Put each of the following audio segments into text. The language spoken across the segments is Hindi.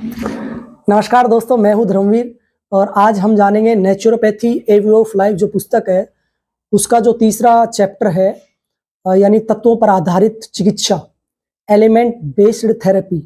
नमस्कार दोस्तों मैं हूं धर्मवीर और आज हम जानेंगे naturopathy a view of life जो पुस्तक है उसका जो तीसरा चैप्टर है यानी तत्वों पर आधारित चिकित्सा एलिमेंट बेस्ड थेरेपी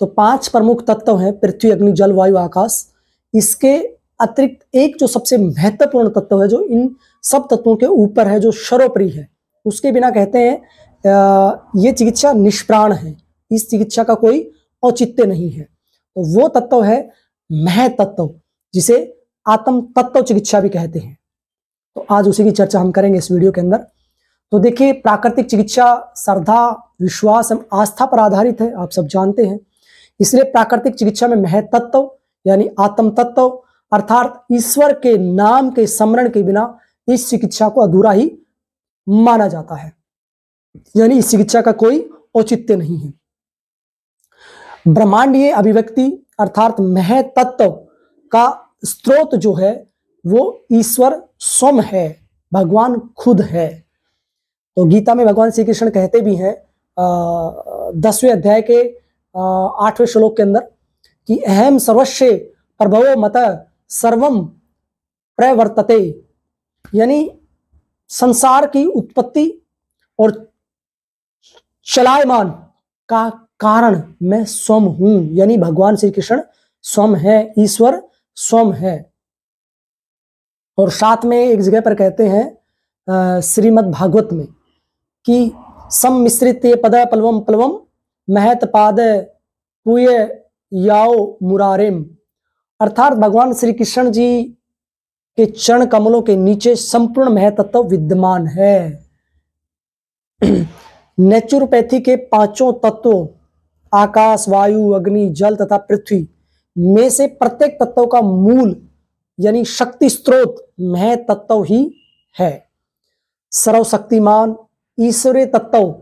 तो पांच प्रमुख तत्व हैं पृथ्वी अग्नि जल वायु आकाश इसके अतिरिक्त एक जो सबसे महत्वपूर्ण तत्व है जो इन सब तत्वों के ऊपर है जो सर्वोपरि है उसके बिना कहते हैं ये चिकित्सा निष्प्राण है इस चिकित्सा का कोई औचित्य नहीं है तो वो तत्व है मह तत्व जिसे आत्म तत्व चिकित्सा भी कहते हैं तो आज उसी की चर्चा हम करेंगे इस वीडियो के अंदर तो देखिए प्राकृतिक चिकित्सा श्रद्धा विश्वास एवं आस्था पर आधारित है आप सब जानते हैं इसलिए प्राकृतिक चिकित्सा में मह तत्व यानी आत्म तत्व अर्थात ईश्वर के नाम के स्मरण के बिना इस चिकित्सा को अधूरा ही माना जाता है यानी इस चिकित्सा का कोई औचित्य नहीं है ब्रह्मांडीय अभिव्यक्ति अर्थात मह तत्व का स्रोत जो है वो ईश्वर स्वम है भगवान खुद है तो गीता में भगवान श्री कृष्ण कहते भी हैं दसवें अध्याय के आठवें श्लोक के अंदर कि अहम सर्वस्व प्रभव मत सर्वम प्रवर्तते यानी संसार की उत्पत्ति और चलायमान का कारण मैं स्वम हूं यानी भगवान श्री कृष्ण स्वम है ईश्वर स्वम है और साथ में एक जगह पर कहते हैं श्रीमद् भागवत में कि सम मिश्रित पद पलवम पलवम महत पाद याओ मुरारेम अर्थात भगवान श्री कृष्ण जी के चरण कमलों के नीचे संपूर्ण महतत्व विद्यमान है नेचुरोपैथी के पांचों तत्वों आकाश वायु अग्नि जल तथा पृथ्वी में से प्रत्येक तत्व का मूल यानी शक्ति स्रोत मह तत्व ही है सर्वशक्तिमान ईश्वरीय तत्व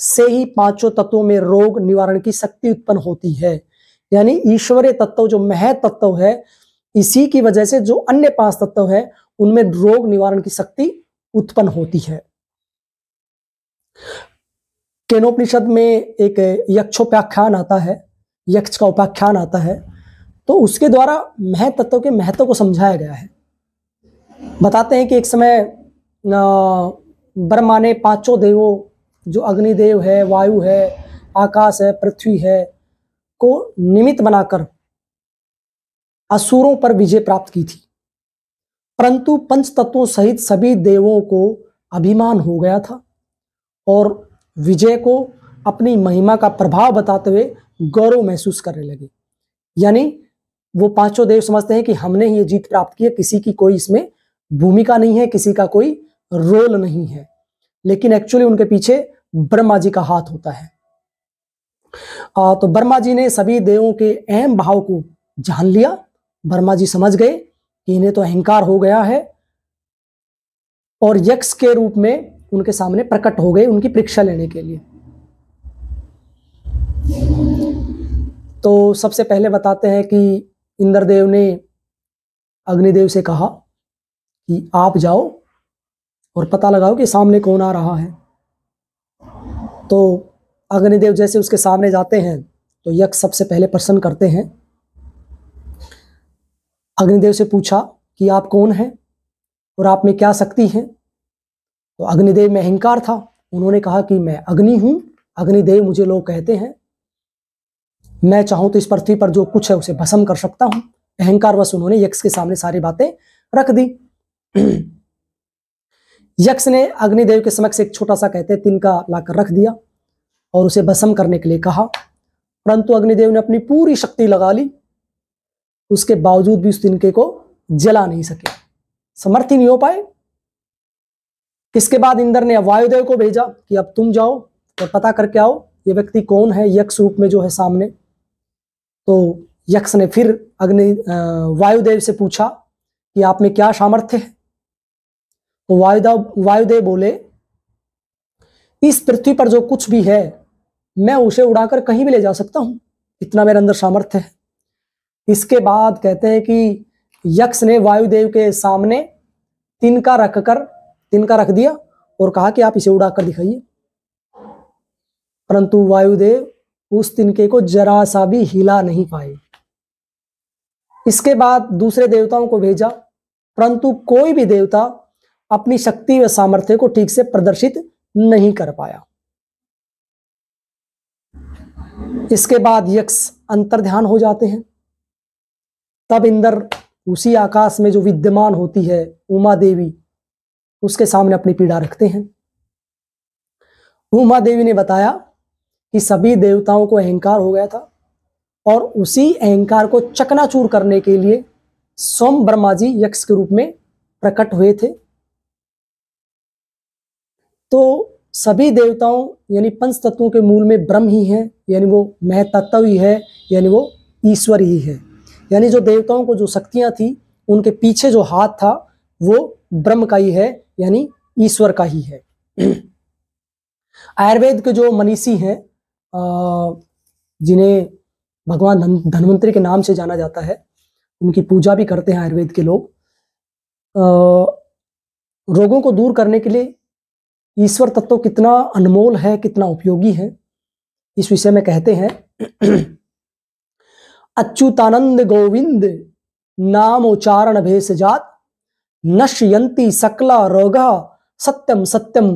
से ही पांचों तत्वों में रोग निवारण की शक्ति उत्पन्न होती है यानी ईश्वरीय तत्व जो मह तत्व है इसी की वजह से जो अन्य पांच तत्व है उनमें रोग निवारण की शक्ति उत्पन्न होती है केनोपनिषद में एक यक्षोपाख्यान आता है यक्ष का उपाख्यान आता है तो उसके द्वारा मह के महत्व को समझाया गया है बताते हैं कि एक समय ब्रह्मा ने पांचों देवों जो अग्निदेव है वायु है आकाश है पृथ्वी है को निमित्त बनाकर असुरों पर विजय प्राप्त की थी परंतु पंच तत्वों सहित सभी देवों को अभिमान हो गया था और विजय को अपनी महिमा का प्रभाव बताते हुए गौरव महसूस करने लगे यानी वो पांचों देव समझते हैं कि हमने ही ये जीत प्राप्त की है किसी की कोई इसमें भूमिका नहीं है किसी का कोई रोल नहीं है लेकिन एक्चुअली उनके पीछे ब्रह्मा जी का हाथ होता है आ, तो ब्रह्मा जी ने सभी देवों के अहम भाव को जान लिया ब्रह्मा जी समझ गए कि इन्हें तो अहंकार हो गया है और यक्ष के रूप में उनके सामने प्रकट हो गए उनकी परीक्षा लेने के लिए तो सबसे पहले बताते हैं कि इंद्रदेव ने अग्निदेव से कहा कि आप जाओ और पता लगाओ कि सामने कौन आ रहा है तो अग्निदेव जैसे उसके सामने जाते हैं तो यक्ष सबसे पहले प्रसन्न करते हैं अग्निदेव से पूछा कि आप कौन हैं और आप में क्या शक्ति है तो अग्निदेव में अहंकार था उन्होंने कहा कि मैं अग्नि हूं अग्निदेव मुझे लोग कहते हैं मैं चाहूं तो इस पृथ्वी पर जो कुछ है उसे भसम कर सकता हूं अहंकार बस उन्होंने यक्ष के सामने सारी बातें रख दी यक्ष ने अग्निदेव के समक्ष एक छोटा सा कहते तिनका लाकर रख दिया और उसे भसम करने के लिए कहा परंतु अग्निदेव ने अपनी पूरी शक्ति लगा ली उसके बावजूद भी उस तिनके को जला नहीं सके समर्थ ही नहीं हो पाए इसके बाद इंद्र ने वायुदेव को भेजा कि अब तुम जाओ और पता करके आओ ये व्यक्ति कौन है यक्ष रूप में जो है सामने तो यक्ष ने फिर अग्नि वायुदेव से पूछा कि आप में क्या सामर्थ्य है तो वायुदेव वायुदेव बोले इस पृथ्वी पर जो कुछ भी है मैं उसे उड़ाकर कहीं भी ले जा सकता हूं इतना मेरे अंदर सामर्थ्य है इसके बाद कहते हैं कि यक्ष ने वायुदेव के सामने तिनका रखकर तिनका रख दिया और कहा कि आप इसे उड़ाकर दिखाइए परंतु वायुदेव उस तिनके को जरा सा भी हिला नहीं पाए इसके बाद दूसरे देवताओं को भेजा परंतु कोई भी देवता अपनी शक्ति व सामर्थ्य को ठीक से प्रदर्शित नहीं कर पाया इसके बाद यक्ष अंतर ध्यान हो जाते हैं तब इंदर उसी आकाश में जो विद्यमान होती है उमा देवी उसके सामने अपनी पीड़ा रखते हैं उमा देवी ने बताया कि सभी देवताओं को अहंकार हो गया था और उसी अहंकार को चकनाचूर करने के लिए सोम ब्रह्मा जी यक्ष के रूप में प्रकट हुए थे तो सभी देवताओं यानी पंच तत्वों के मूल में ब्रह्म ही है यानी वो महतत्व ही है यानी वो ईश्वर ही है यानी जो देवताओं को जो शक्तियां थी उनके पीछे जो हाथ था वो ब्रह्म का ही है यानी ईश्वर का ही है आयुर्वेद के जो मनीषी हैं जिन्हें भगवान धनवंतरी के नाम से जाना जाता है उनकी पूजा भी करते हैं आयुर्वेद के लोग रोगों को दूर करने के लिए ईश्वर तत्व कितना अनमोल है कितना उपयोगी है इस विषय में कहते हैं अच्युतानंद गोविंद नाम उच्चारण जात नश्यंती सकला रोग सत्यम सत्यम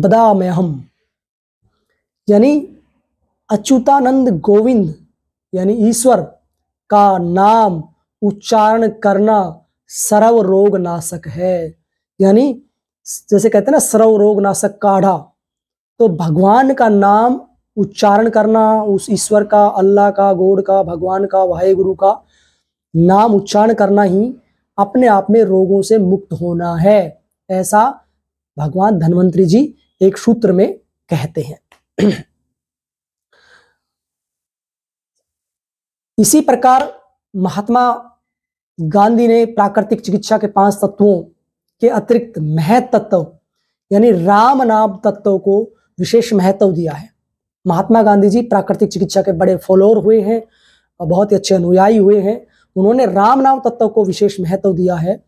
बदा में हम यानी अच्युतानंद गोविंद यानी ईश्वर का नाम उच्चारण करना सर्व रोग नाशक है यानी जैसे कहते हैं ना सर्व रोग नाशक काढ़ा तो भगवान का नाम उच्चारण करना उस ईश्वर का अल्लाह का गोड का भगवान का वाहे गुरु का नाम उच्चारण करना ही अपने आप में रोगों से मुक्त होना है ऐसा भगवान धनवंतरी जी एक सूत्र में कहते हैं इसी प्रकार महात्मा गांधी ने प्राकृतिक चिकित्सा के पांच तत्वों के अतिरिक्त महत तत्व यानी राम नाम तत्व को विशेष महत्व दिया है महात्मा गांधी जी प्राकृतिक चिकित्सा के बड़े फॉलोअर हुए हैं और बहुत ही अच्छे अनुयायी हुए हैं उन्होंने राम नाम तत्व को विशेष महत्व दिया है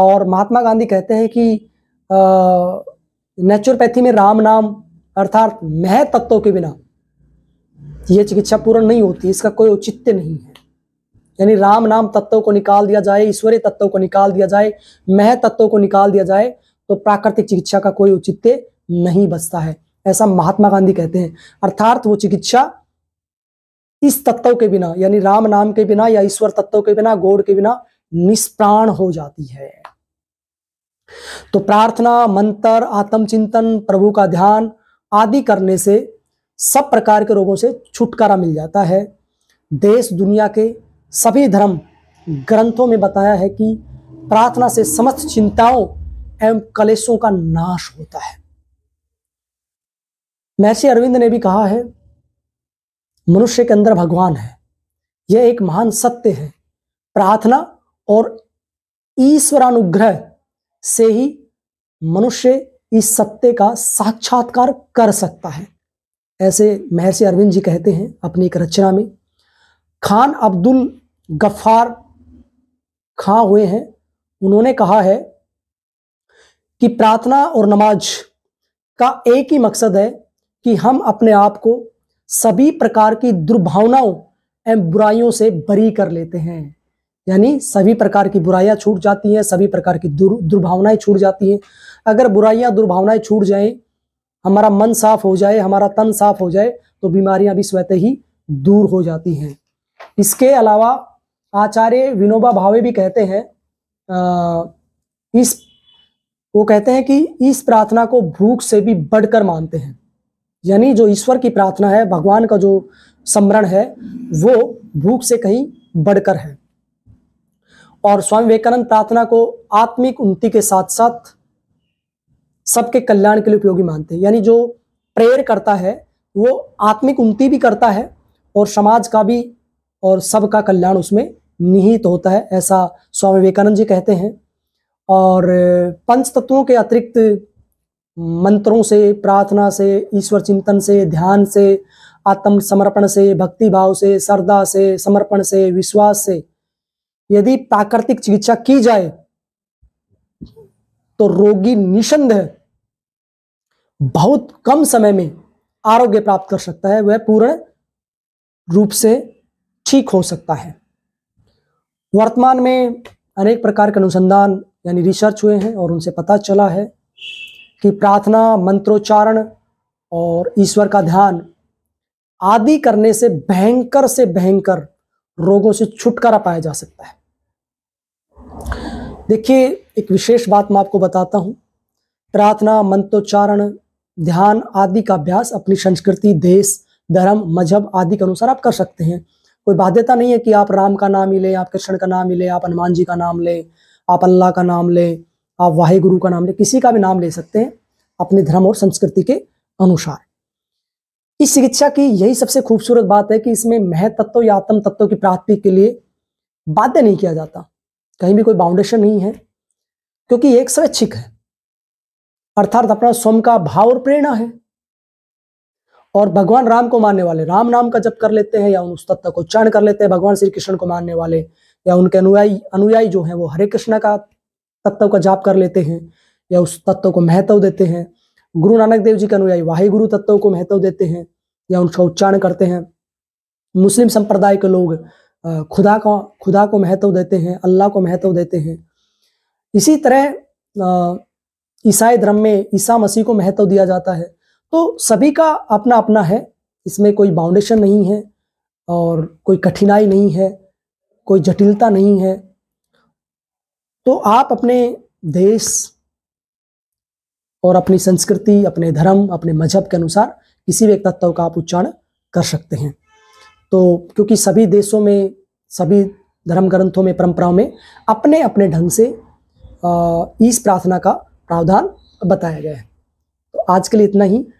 और महात्मा गांधी कहते हैं कि नेचुरोपैथी में राम नाम अर्थात मह तत्वों के बिना यह चिकित्सा पूर्ण नहीं होती इसका कोई औचित्य नहीं है यानी राम नाम तत्व को निकाल दिया जाए ईश्वरीय तत्व को निकाल दिया जाए मह तत्व को निकाल दिया जाए तो प्राकृतिक चिकित्सा का कोई औचित्य नहीं बचता है ऐसा महात्मा गांधी कहते हैं अर्थात वो चिकित्सा इस तत्व के बिना यानी राम नाम के बिना या ईश्वर तत्व के बिना गोड़ के बिना निष्प्राण हो जाती है तो प्रार्थना मंत्र आत्मचिंतन प्रभु का ध्यान आदि करने से सब प्रकार के रोगों से छुटकारा मिल जाता है देश दुनिया के सभी धर्म ग्रंथों में बताया है कि प्रार्थना से समस्त चिंताओं एवं कलेशों का नाश होता है महर्षि अरविंद ने भी कहा है मनुष्य के अंदर भगवान है यह एक महान सत्य है प्रार्थना और ईश्वरानुग्रह से ही मनुष्य इस सत्य का साक्षात्कार कर सकता है ऐसे महर्षि अरविंद जी कहते हैं अपनी एक रचना में खान अब्दुल गफ्फार खां हुए हैं उन्होंने कहा है कि प्रार्थना और नमाज का एक ही मकसद है कि हम अपने आप को सभी प्रकार की दुर्भावनाओं एवं बुराइयों से बरी कर लेते हैं यानी सभी प्रकार की बुराइयां छूट जाती हैं सभी प्रकार की दुर दुर्भावनाएं छूट जाती हैं अगर बुराइयां दुर्भावनाएं छूट जाएं हमारा मन साफ हो जाए हमारा तन साफ हो जाए तो बीमारियां भी स्वतः ही दूर हो जाती हैं इसके अलावा आचार्य विनोबा भावे भी कहते हैं इस वो कहते हैं कि इस प्रार्थना को भूख से भी बढ़कर मानते हैं यानी जो ईश्वर की प्रार्थना है भगवान का जो समरण है वो भूख से कहीं बढ़कर है और स्वामी विवेकानंद प्रार्थना को आत्मिक उन्नति के साथ साथ सबके कल्याण के लिए उपयोगी मानते हैं यानी जो प्रेयर करता है वो आत्मिक उन्नति भी करता है और समाज का भी और सबका कल्याण उसमें निहित होता है ऐसा स्वामी विवेकानंद जी कहते हैं और पंच तत्वों के अतिरिक्त मंत्रों से प्रार्थना से ईश्वर चिंतन से ध्यान से आत्म समर्पण से भक्ति भाव से श्रद्धा से समर्पण से विश्वास से यदि प्राकृतिक चिकित्सा की जाए तो रोगी निसंदेह बहुत कम समय में आरोग्य प्राप्त कर सकता है वह पूर्ण रूप से ठीक हो सकता है वर्तमान में अनेक प्रकार के अनुसंधान यानी रिसर्च हुए हैं और उनसे पता चला है की प्रार्थना मंत्रोच्चारण और ईश्वर का ध्यान आदि करने से भयंकर से भयंकर रोगों से छुटकारा पाया जा सकता है देखिए एक विशेष बात मैं आपको बताता हूँ प्रार्थना मंत्रोच्चारण ध्यान आदि का अभ्यास अपनी संस्कृति देश धर्म मजहब आदि के अनुसार आप कर सकते हैं कोई बाध्यता नहीं है कि आप राम का नाम ही लें आप कृष्ण का नाम ही लें आप हनुमान जी का नाम लें आप अल्लाह का नाम लें आप वाहे गुरु का नाम ले किसी का भी नाम ले सकते हैं अपने धर्म और संस्कृति के अनुसार इस चिकित्सा की यही सबसे खूबसूरत बात है कि इसमें मह तत्व या आत्म तत्व की प्राप्ति के लिए बाध्य नहीं किया जाता कहीं भी कोई बाउंडेशन नहीं है क्योंकि एक स्वैच्छिक है अर्थात अपना स्वम का भाव और प्रेरणा है और भगवान राम को मानने वाले राम नाम का जप कर लेते हैं या उन उस तत्व को उच्चारण कर लेते हैं भगवान श्री कृष्ण को मानने वाले या उनके अनुयायी अनुयायी जो है वो हरे कृष्णा का तत्व का जाप कर लेते हैं या उस तत्व को महत्व देते हैं गुरु नानक देव जी के अनुयायी वाहिगुरु गुरु तत्व को महत्व देते हैं या उनका उच्चारण करते हैं मुस्लिम संप्रदाय के लोग खुदा का खुदा को महत्व देते हैं अल्लाह को महत्व देते हैं इसी तरह ईसाई धर्म में ईसा मसीह को महत्व दिया जाता है तो सभी का अपना अपना है इसमें कोई बाउंडेशन नहीं है और कोई कठिनाई नहीं है कोई जटिलता नहीं है तो आप अपने देश और अपनी संस्कृति अपने धर्म अपने मजहब के अनुसार किसी भी एक तत्व का आप उच्चारण कर सकते हैं तो क्योंकि सभी देशों में सभी धर्म ग्रंथों में परंपराओं में अपने अपने ढंग से इस प्रार्थना का प्रावधान बताया गया है तो आज के लिए इतना ही